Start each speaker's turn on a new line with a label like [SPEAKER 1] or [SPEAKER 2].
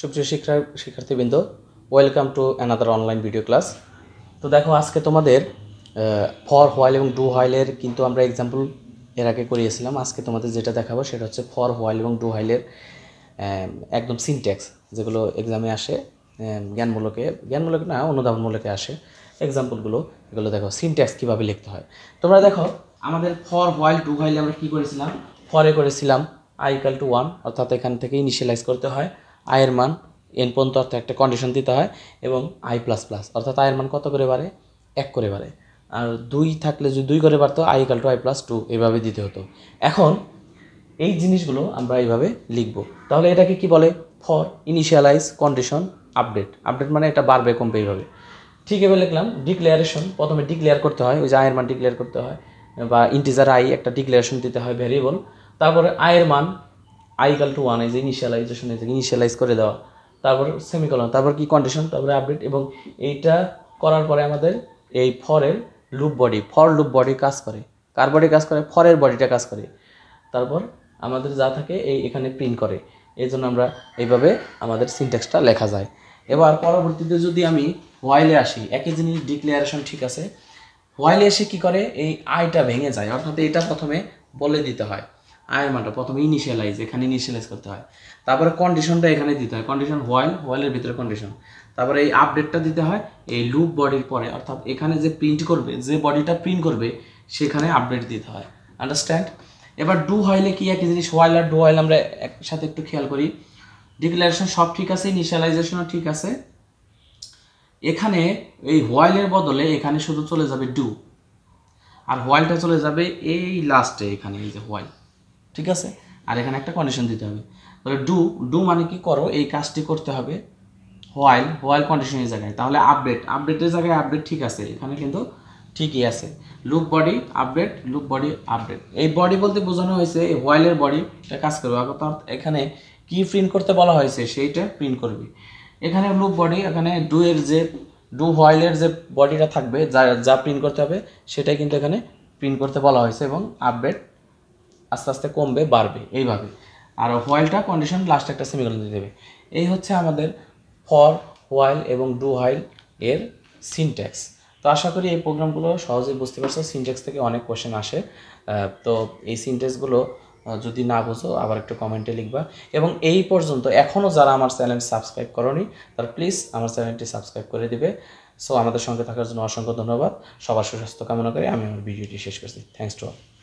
[SPEAKER 1] সুপ্রিয় শিক্ষা শিক্ষার্থীবৃন্দ welcome to another online video class তো দেখো আজকে তোমাদের ফর হোয়াইল এবং ডু হোয়াইলের কিন্তু আমরা এক্সাম্পল এর আগে করিয়েছিলাম আজকে তোমাদের যেটা দেখাবো সেটা হচ্ছে ফর হোয়াইল এবং ডু হোয়াইলের একদম সিনট্যাক্স যেগুলো এক্সামে আসে জ্ঞানমূলকে জ্ঞানমূলক না অনুধাবনমূলকে আসে এক্সাম্পলগুলো এগুলো দেখো সিনট্যাক্স কীভাবে লিখতে হয় তোমরা দেখো আমাদের ফর হোয়াইল ডু হোয়াইলে আমরা কী করেছিলাম ফরে করেছিলাম আই টু ওয়ান অর্থাৎ এখান থেকে ইনিশিয়ালাইজ করতে হয় আয়ের মান এন পর্যন্ত অর্থাৎ একটা কন্ডিশন দিতে হয় এবং আই প্লাস প্লাস অর্থাৎ আয়ের মান কত করে বাড়ে এক করে বাড়ে আর দুই থাকলে যদি দুই করে বাড়তো i equal to i plus two এভাবে দিতে হতো এখন এই জিনিসগুলো আমরা এইভাবে লিখব তাহলে এটাকে কি বলে for initialize condition update update মানে এটা বাড়বে কমবে এইভাবে ঠিক এভাবে লিখলাম ডিক্লেয়ারেশন প্রথমে ডিক্লেয়ার করতে হয় ওই যে আয়ের মান ডিক্লেয়ার করতে হয় বা ইন্টিজার আই একটা ডিক্লারেশন দিতে হয় ভেরিয়েবল তারপরে আয়ের মান আইকাল টু ওয়ান এই যে ইনিশিয়ালাইজেশন এই যে ইনিশিয়ালাইজ করে দেওয়া তারপর সেমিকলন তারপর কি কন্ডিশন তারপরে আপডেট এবং এইটা করার পরে আমাদের এই ফরের loop body for loop body কাজ করে কার বডি কাজ করে ফরের বডিটা কাজ করে তারপর আমাদের যা থাকে এই এখানে প্রিন্ট করে এই জন্য আমরা এইভাবে আমাদের সিনটেক্সটা লেখা যায় এবার পরবর্তীতে যদি আমি হোয়াইলে আসি একই জিনিস ডিক্লেয়ারেশন ঠিক আছে হোয়াইলে এসে কি করে এই আইটা ভেঙে যায় অর্থাৎ এটা প্রথমে বলে দিতে হয় আয়ের মানটা প্রথমে ইনিশিয়ালাইজ এখানে ইনিশিয়ালাইজ করতে হয় তারপরে কন্ডিশনটা এখানে দিতে হয় কন্ডিশন হোয়াইল হোয়াইলের ভিতরে কন্ডিশন তারপরে এই আপডেটটা দিতে হয় এই লুপ বডির পরে অর্থাৎ এখানে যে প্রিন্ট করবে যে বডিটা প্রিন্ট করবে সেখানে আপডেট দিতে হয় আন্ডারস্ট্যান্ড এবার ডু হইলে কি একই জিনিস হোয়াইল আর ডু হইল আমরা একসাথে একটু খেয়াল করি ডিক্লারেশন সব ঠিক আছে ইনিশিয়ালাইজেশনও ঠিক আছে এখানে এই হোয়াইলের বদলে এখানে শুধু চলে যাবে ডু আর হোয়াইলটা চলে যাবে এই লাস্টে এখানে এই যে হোয়াইল ঠিক আছে আর এখানে একটা কন্ডিশন দিতে হবে তাহলে ডু ডু মানে কি করো এই কাজটি করতে হবে হোয়াইল হোয়াইল কন্ডিশনের জায়গায় তাহলে আপডেট আপডেটের জায়গায় আপডেট ঠিক আছে এখানে কিন্তু ঠিকই আছে loop body update loop body update এই বডি বলতে বোঝানো হয়েছে এই হোয়াইলের বডি এটা কাজ করবে অর্থাৎ এখানে কি প্রিন্ট করতে বলা হয়েছে সেইটা প্রিন্ট করবি এখানে লুপ বডি এখানে ডু এর যে ডু হোয়াইলের যে বডিটা থাকবে যা যা প্রিন্ট করতে হবে সেটাই কিন্তু এখানে প্রিন্ট করতে বলা হয়েছে এবং আপডেট আস্তে আস্তে কমবে বাড়বে এইভাবে আর হোয়াইলটা কন্ডিশন লাস্ট একটা সেমিকোলন দিয়ে দেবে এই হচ্ছে আমাদের ফর হোয়াইল এবং ডু হোয়াইল এর সিনট্যাক্স তো আশা করি এই প্রোগ্রামগুলো সহজেই বুঝতে পারছো সিনট্যাক্স থেকে অনেক কোশ্চেন আসে তো এই সিনট্যাক্সগুলো যদি না বুঝো আবার একটু কমেন্টে লিখবা এবং এই পর্যন্ত এখনও যারা আমার চ্যানেল সাবস্ক্রাইব করনি তারা প্লিজ আমার চ্যানেলটি সাবস্ক্রাইব করে দিবে সো আমাদের সঙ্গে থাকার জন্য অসংখ্য ধন্যবাদ সবার সুস্বাস্থ্য কামনা করে আমি আমার ভিডিওটি শেষ করছি থ্যাংকস টু অল